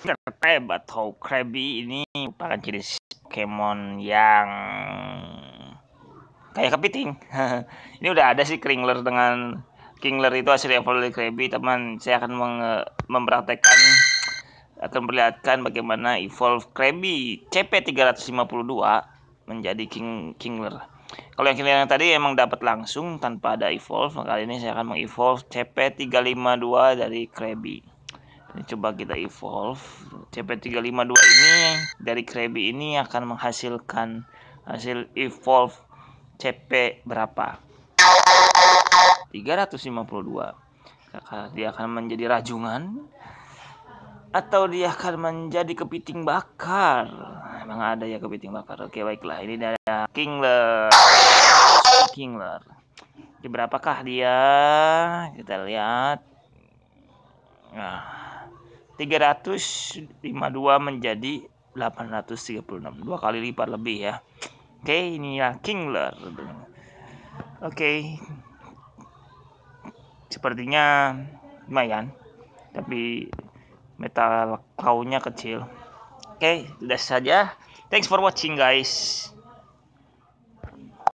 Crab atau Krabby ini merupakan jenis Pokemon yang kayak kepiting. ini udah ada sih Kringler dengan Kingler itu hasil evolusi dari Krabby, teman. Saya akan mempraktekkan akan perlihatkan bagaimana evolve Krabby CP352 menjadi King Kingler. Kalau yang Kingler yang tadi emang dapat langsung tanpa ada evolve, maka kali ini saya akan mengevolve CP352 dari Krabby. Ini coba kita evolve. CP352 ini dari Krabby ini akan menghasilkan hasil evolve CP berapa? 352. Dia akan menjadi rajungan atau dia akan menjadi kepiting bakar. Emang ada ya kepiting bakar. Oke, baiklah. Ini dari Kingler. Kingler. di berapakah dia? Kita lihat. Nah, 352 menjadi 836 dua kali lipat lebih ya oke okay, ini ya Kingler oke okay. sepertinya lumayan tapi metal kaunya kecil oke okay, sudah saja thanks for watching guys